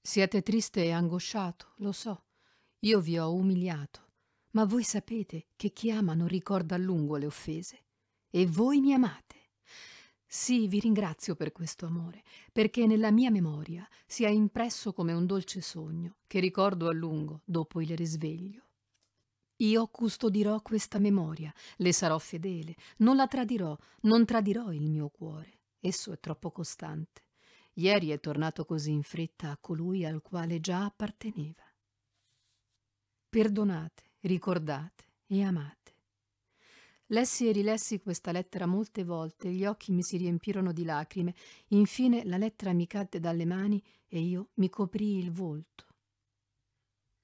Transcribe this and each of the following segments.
Siete triste e angosciato, lo so. Io vi ho umiliato. Ma voi sapete che chi ama non ricorda a lungo le offese. E voi mi amate. Sì, vi ringrazio per questo amore, perché nella mia memoria si è impresso come un dolce sogno che ricordo a lungo dopo il risveglio. Io custodirò questa memoria, le sarò fedele, non la tradirò, non tradirò il mio cuore, esso è troppo costante. Ieri è tornato così in fretta a colui al quale già apparteneva. Perdonate, ricordate e amate. Lessi e rilessi questa lettera molte volte, gli occhi mi si riempirono di lacrime, infine la lettera mi cadde dalle mani e io mi coprii il volto.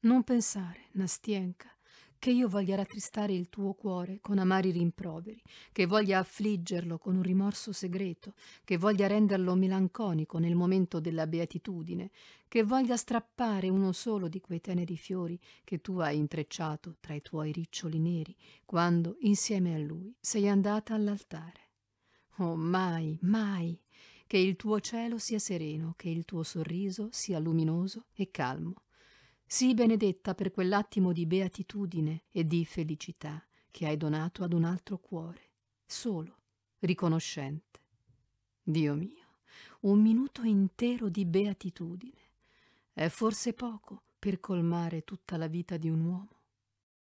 Non pensare, Nastienka, che io voglia rattristare il tuo cuore con amari rimproveri, che voglia affliggerlo con un rimorso segreto, che voglia renderlo melanconico nel momento della beatitudine, che voglia strappare uno solo di quei teneri fiori che tu hai intrecciato tra i tuoi riccioli neri, quando, insieme a lui, sei andata all'altare. Oh, mai, mai, che il tuo cielo sia sereno, che il tuo sorriso sia luminoso e calmo, sii benedetta per quell'attimo di beatitudine e di felicità che hai donato ad un altro cuore, solo, riconoscente. Dio mio, un minuto intero di beatitudine. È forse poco per colmare tutta la vita di un uomo?